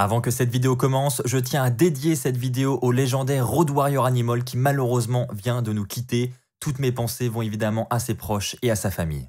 Avant que cette vidéo commence, je tiens à dédier cette vidéo au légendaire Road Warrior Animal qui malheureusement vient de nous quitter. Toutes mes pensées vont évidemment à ses proches et à sa famille.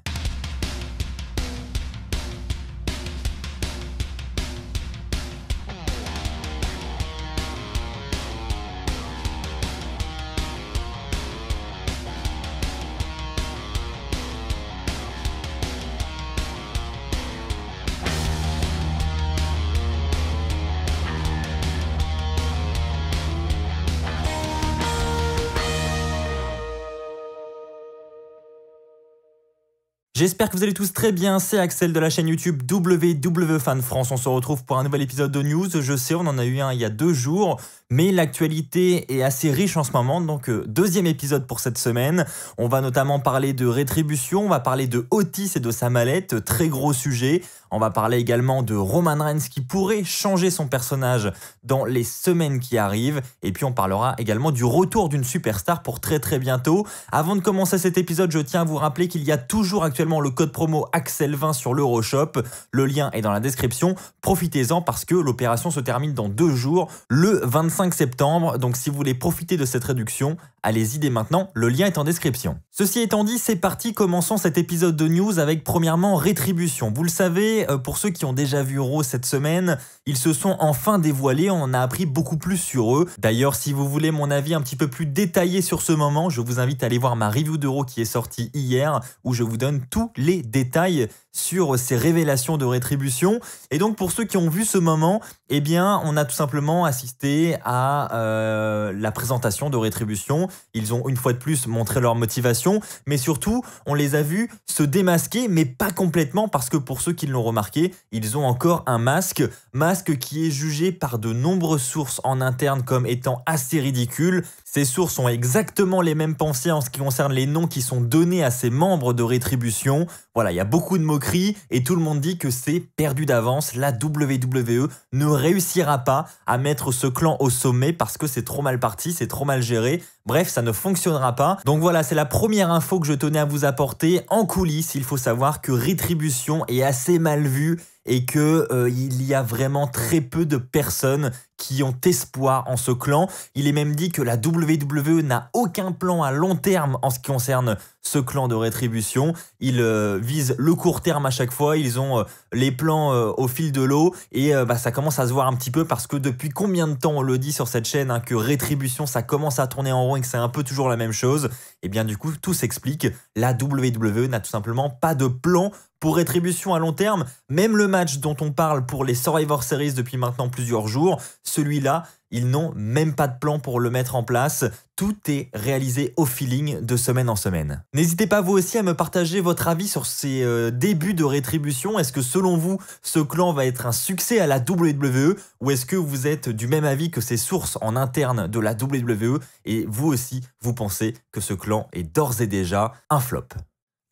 J'espère que vous allez tous très bien, c'est Axel de la chaîne YouTube WWFanFrance. France. On se retrouve pour un nouvel épisode de news. Je sais, on en a eu un il y a deux jours. Mais l'actualité est assez riche en ce moment, donc euh, deuxième épisode pour cette semaine. On va notamment parler de rétribution, on va parler de Otis et de sa mallette, très gros sujet. On va parler également de Roman Reigns qui pourrait changer son personnage dans les semaines qui arrivent. Et puis on parlera également du retour d'une superstar pour très très bientôt. Avant de commencer cet épisode, je tiens à vous rappeler qu'il y a toujours actuellement le code promo AXEL20 sur l'Euroshop. Le lien est dans la description. Profitez-en parce que l'opération se termine dans deux jours, le 25 septembre, donc si vous voulez profiter de cette réduction, allez-y dès maintenant, le lien est en description. Ceci étant dit, c'est parti, commençons cet épisode de news avec premièrement Rétribution. Vous le savez, euh, pour ceux qui ont déjà vu Raw cette semaine, ils se sont enfin dévoilés, on a appris beaucoup plus sur eux. D'ailleurs, si vous voulez mon avis un petit peu plus détaillé sur ce moment, je vous invite à aller voir ma review d'Euro qui est sortie hier, où je vous donne tous les détails sur ces révélations de rétribution. Et donc pour ceux qui ont vu ce moment, eh bien on a tout simplement assisté à euh, la présentation de rétribution. Ils ont une fois de plus montré leur motivation, mais surtout on les a vus se démasquer, mais pas complètement parce que pour ceux qui l'ont remarqué, ils ont encore un masque, masque qui est jugé par de nombreuses sources en interne comme étant assez ridicule. Ces sources ont exactement les mêmes pensées en ce qui concerne les noms qui sont donnés à ces membres de Rétribution. Voilà, il y a beaucoup de moqueries et tout le monde dit que c'est perdu d'avance. La WWE ne réussira pas à mettre ce clan au sommet parce que c'est trop mal parti, c'est trop mal géré. Bref, ça ne fonctionnera pas. Donc voilà, c'est la première info que je tenais à vous apporter. En coulisses, il faut savoir que Rétribution est assez mal vue et que euh, il y a vraiment très peu de personnes qui ont espoir en ce clan. Il est même dit que la WWE n'a aucun plan à long terme en ce qui concerne ce clan de rétribution. Ils euh, visent le court terme à chaque fois, ils ont euh, les plans euh, au fil de l'eau et bah, ça commence à se voir un petit peu parce que depuis combien de temps on le dit sur cette chaîne hein, que rétribution ça commence à tourner en rond et que c'est un peu toujours la même chose Et eh bien du coup tout s'explique, la WWE n'a tout simplement pas de plan pour rétribution à long terme, même le match dont on parle pour les Survivor Series depuis maintenant plusieurs jours celui-là, ils n'ont même pas de plan pour le mettre en place. Tout est réalisé au feeling de semaine en semaine. N'hésitez pas vous aussi à me partager votre avis sur ces euh, débuts de rétribution. Est-ce que selon vous, ce clan va être un succès à la WWE ou est-ce que vous êtes du même avis que ces sources en interne de la WWE et vous aussi, vous pensez que ce clan est d'ores et déjà un flop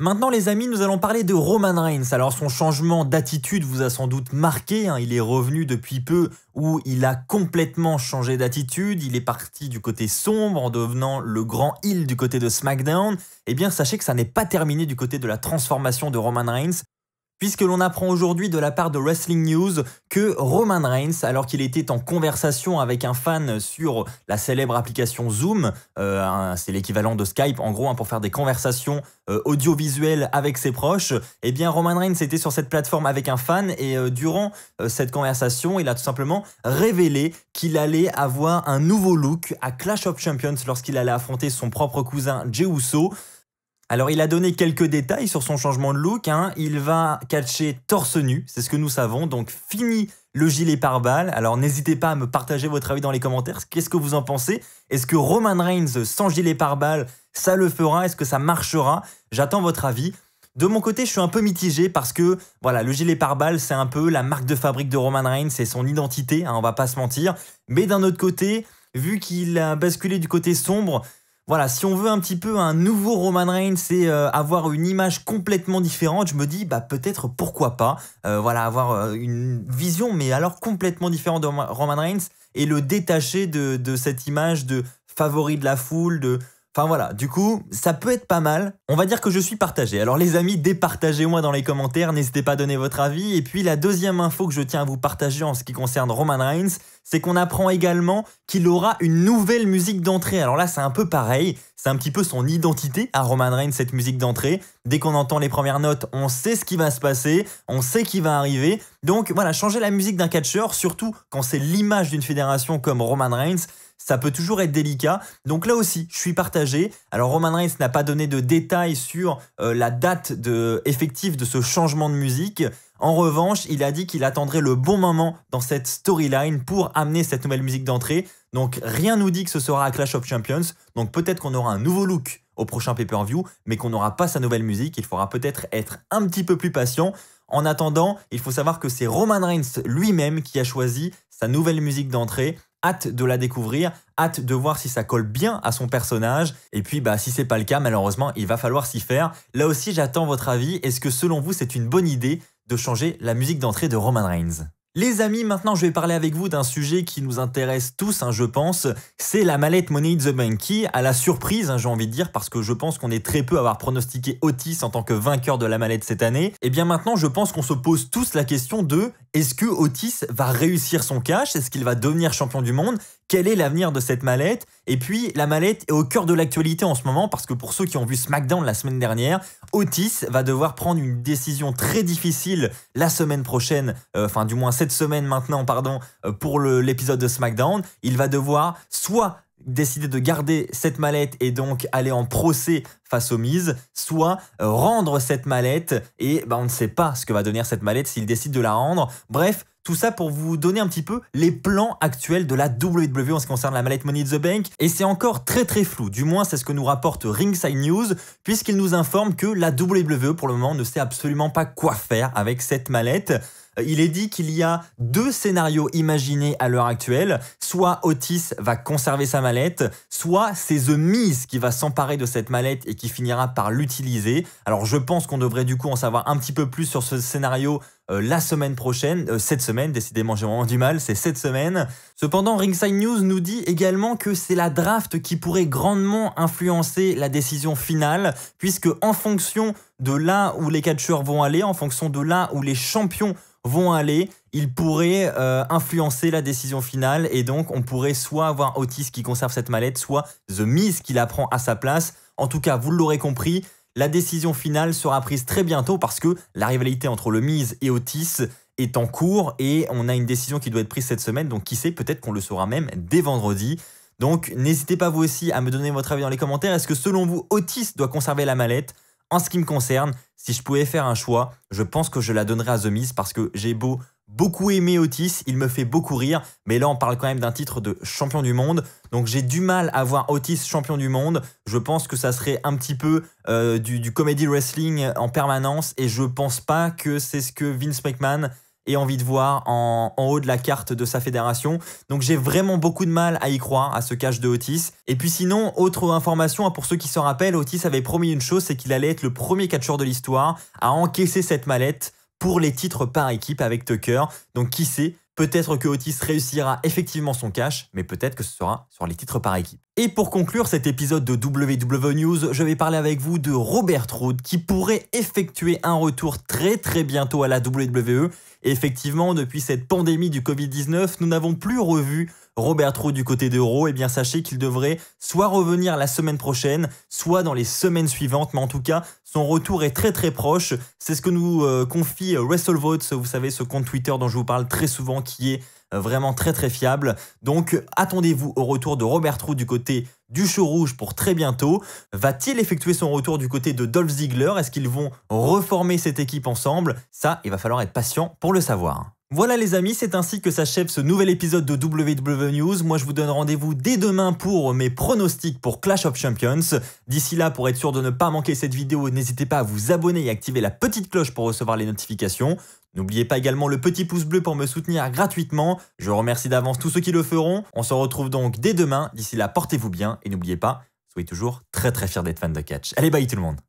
Maintenant les amis, nous allons parler de Roman Reigns. Alors son changement d'attitude vous a sans doute marqué, hein. il est revenu depuis peu où il a complètement changé d'attitude, il est parti du côté sombre en devenant le grand heel du côté de SmackDown. Eh bien sachez que ça n'est pas terminé du côté de la transformation de Roman Reigns, puisque l'on apprend aujourd'hui de la part de Wrestling News que Roman Reigns, alors qu'il était en conversation avec un fan sur la célèbre application Zoom, euh, c'est l'équivalent de Skype en gros hein, pour faire des conversations euh, audiovisuelles avec ses proches, eh bien Roman Reigns était sur cette plateforme avec un fan et euh, durant cette conversation, il a tout simplement révélé qu'il allait avoir un nouveau look à Clash of Champions lorsqu'il allait affronter son propre cousin Jey Uso. Alors il a donné quelques détails sur son changement de look, hein. il va catcher torse nu, c'est ce que nous savons, donc fini le gilet pare-balles. Alors n'hésitez pas à me partager votre avis dans les commentaires, qu'est-ce que vous en pensez Est-ce que Roman Reigns sans gilet pare-balles, ça le fera Est-ce que ça marchera J'attends votre avis. De mon côté, je suis un peu mitigé parce que voilà, le gilet pare-balles, c'est un peu la marque de fabrique de Roman Reigns, c'est son identité, hein, on va pas se mentir. Mais d'un autre côté, vu qu'il a basculé du côté sombre, voilà, si on veut un petit peu un nouveau Roman Reigns et euh, avoir une image complètement différente, je me dis bah peut-être pourquoi pas. Euh, voilà, avoir euh, une vision mais alors complètement différente de Roman Reigns et le détacher de, de cette image de favori de la foule, de Enfin voilà, du coup, ça peut être pas mal. On va dire que je suis partagé. Alors les amis, départagez-moi dans les commentaires, n'hésitez pas à donner votre avis. Et puis la deuxième info que je tiens à vous partager en ce qui concerne Roman Reigns, c'est qu'on apprend également qu'il aura une nouvelle musique d'entrée. Alors là, c'est un peu pareil, c'est un petit peu son identité à Roman Reigns, cette musique d'entrée. Dès qu'on entend les premières notes, on sait ce qui va se passer, on sait qui va arriver. Donc voilà, changer la musique d'un catcheur, surtout quand c'est l'image d'une fédération comme Roman Reigns, ça peut toujours être délicat. Donc là aussi, je suis partagé. Alors Roman Reigns n'a pas donné de détails sur euh, la date de, effective de ce changement de musique. En revanche, il a dit qu'il attendrait le bon moment dans cette storyline pour amener cette nouvelle musique d'entrée. Donc rien nous dit que ce sera à Clash of Champions. Donc peut-être qu'on aura un nouveau look au prochain pay-per-view, mais qu'on n'aura pas sa nouvelle musique. Il faudra peut-être être un petit peu plus patient. En attendant, il faut savoir que c'est Roman Reigns lui-même qui a choisi sa nouvelle musique d'entrée hâte de la découvrir, hâte de voir si ça colle bien à son personnage. Et puis, bah, si c'est pas le cas, malheureusement, il va falloir s'y faire. Là aussi, j'attends votre avis. Est-ce que selon vous, c'est une bonne idée de changer la musique d'entrée de Roman Reigns les amis, maintenant je vais parler avec vous d'un sujet qui nous intéresse tous, hein, je pense, c'est la mallette Money in the Bank qui, à la surprise, hein, j'ai envie de dire, parce que je pense qu'on est très peu à avoir pronostiqué Otis en tant que vainqueur de la mallette cette année, et eh bien maintenant je pense qu'on se pose tous la question de est-ce que Otis va réussir son cash Est-ce qu'il va devenir champion du monde Quel est l'avenir de cette mallette Et puis, la mallette est au cœur de l'actualité en ce moment parce que pour ceux qui ont vu SmackDown la semaine dernière, Otis va devoir prendre une décision très difficile la semaine prochaine, euh, enfin du moins cette semaine maintenant, pardon, euh, pour l'épisode de SmackDown, il va devoir soit décider de garder cette mallette et donc aller en procès face aux mises, soit euh, rendre cette mallette et bah, on ne sait pas ce que va devenir cette mallette s'il décide de la rendre. Bref, tout ça pour vous donner un petit peu les plans actuels de la WWE en ce qui concerne la mallette Money in the Bank. Et c'est encore très très flou, du moins c'est ce que nous rapporte Ringside News, puisqu'il nous informe que la WWE pour le moment ne sait absolument pas quoi faire avec cette mallette il est dit qu'il y a deux scénarios imaginés à l'heure actuelle. Soit Otis va conserver sa mallette, soit c'est The Miz qui va s'emparer de cette mallette et qui finira par l'utiliser. Alors je pense qu'on devrait du coup en savoir un petit peu plus sur ce scénario euh, la semaine prochaine, euh, cette semaine, décidément j'ai vraiment du mal, c'est cette semaine. Cependant, Ringside News nous dit également que c'est la draft qui pourrait grandement influencer la décision finale, puisque en fonction de là où les catcheurs vont aller, en fonction de là où les champions vont aller, ils pourraient euh, influencer la décision finale et donc on pourrait soit avoir Otis qui conserve cette mallette, soit The Miz qui la prend à sa place. En tout cas, vous l'aurez compris, la décision finale sera prise très bientôt parce que la rivalité entre le Miz et Otis est en cours et on a une décision qui doit être prise cette semaine, donc qui sait, peut-être qu'on le saura même dès vendredi. Donc n'hésitez pas vous aussi à me donner votre avis dans les commentaires. Est-ce que selon vous, Otis doit conserver la mallette en ce qui me concerne, si je pouvais faire un choix, je pense que je la donnerais à The Miz parce que j'ai beau beaucoup aimé Otis, il me fait beaucoup rire, mais là on parle quand même d'un titre de champion du monde, donc j'ai du mal à voir Otis champion du monde, je pense que ça serait un petit peu euh, du, du comedy wrestling en permanence, et je pense pas que c'est ce que Vince McMahon et envie de voir en, haut de la carte de sa fédération. Donc j'ai vraiment beaucoup de mal à y croire, à ce cache de Otis. Et puis sinon, autre information, hein, pour ceux qui s'en rappellent, Otis avait promis une chose, c'est qu'il allait être le premier catcheur de l'histoire à encaisser cette mallette pour les titres par équipe avec Tucker. Donc qui sait, Peut-être que Otis réussira effectivement son cash, mais peut-être que ce sera sur les titres par équipe. Et pour conclure cet épisode de WWE News, je vais parler avec vous de Robert Roode qui pourrait effectuer un retour très très bientôt à la WWE. Et effectivement, depuis cette pandémie du Covid-19, nous n'avons plus revu Robert Trou du côté d'Euro, eh bien sachez qu'il devrait soit revenir la semaine prochaine, soit dans les semaines suivantes, mais en tout cas, son retour est très très proche. C'est ce que nous euh, confie euh, WrestleVotes, vous savez, ce compte Twitter dont je vous parle très souvent qui est euh, vraiment très très fiable. Donc attendez-vous au retour de Robert Trou du côté du show rouge pour très bientôt. Va-t-il effectuer son retour du côté de Dolph Ziggler Est-ce qu'ils vont reformer cette équipe ensemble Ça, il va falloir être patient pour le savoir. Voilà les amis, c'est ainsi que s'achève ce nouvel épisode de WWE News. Moi je vous donne rendez-vous dès demain pour mes pronostics pour Clash of Champions. D'ici là, pour être sûr de ne pas manquer cette vidéo, n'hésitez pas à vous abonner et activer la petite cloche pour recevoir les notifications. N'oubliez pas également le petit pouce bleu pour me soutenir gratuitement. Je remercie d'avance tous ceux qui le feront. On se retrouve donc dès demain. D'ici là, portez-vous bien et n'oubliez pas, soyez toujours très très fiers d'être fan de catch. Allez bye tout le monde